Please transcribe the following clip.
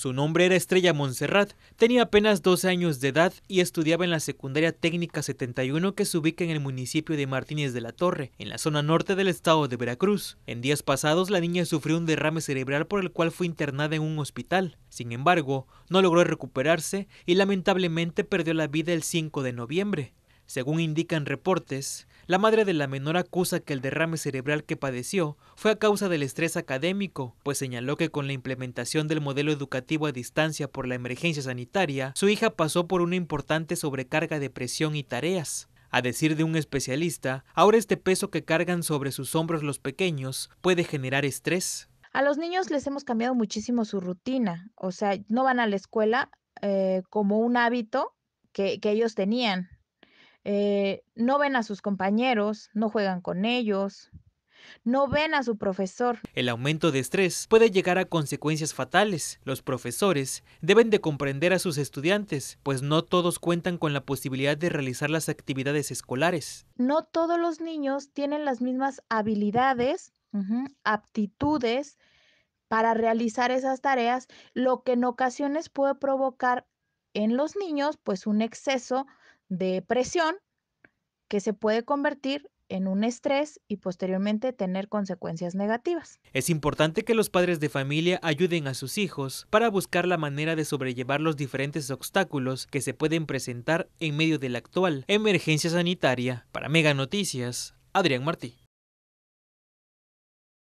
Su nombre era Estrella Montserrat, tenía apenas 12 años de edad y estudiaba en la secundaria técnica 71 que se ubica en el municipio de Martínez de la Torre, en la zona norte del estado de Veracruz. En días pasados la niña sufrió un derrame cerebral por el cual fue internada en un hospital. Sin embargo, no logró recuperarse y lamentablemente perdió la vida el 5 de noviembre. Según indican reportes, la madre de la menor acusa que el derrame cerebral que padeció fue a causa del estrés académico, pues señaló que con la implementación del modelo educativo a distancia por la emergencia sanitaria, su hija pasó por una importante sobrecarga de presión y tareas. A decir de un especialista, ahora este peso que cargan sobre sus hombros los pequeños puede generar estrés. A los niños les hemos cambiado muchísimo su rutina, o sea, no van a la escuela eh, como un hábito que ellos tenían, eh, no ven a sus compañeros, no juegan con ellos, no ven a su profesor. El aumento de estrés puede llegar a consecuencias fatales. Los profesores deben de comprender a sus estudiantes, pues no todos cuentan con la posibilidad de realizar las actividades escolares. No todos los niños tienen las mismas habilidades, aptitudes para realizar esas tareas, lo que en ocasiones puede provocar en los niños pues un exceso de presión que se puede convertir en un estrés y posteriormente tener consecuencias negativas. Es importante que los padres de familia ayuden a sus hijos para buscar la manera de sobrellevar los diferentes obstáculos que se pueden presentar en medio de la actual emergencia sanitaria. Para Mega Noticias, Adrián Martí.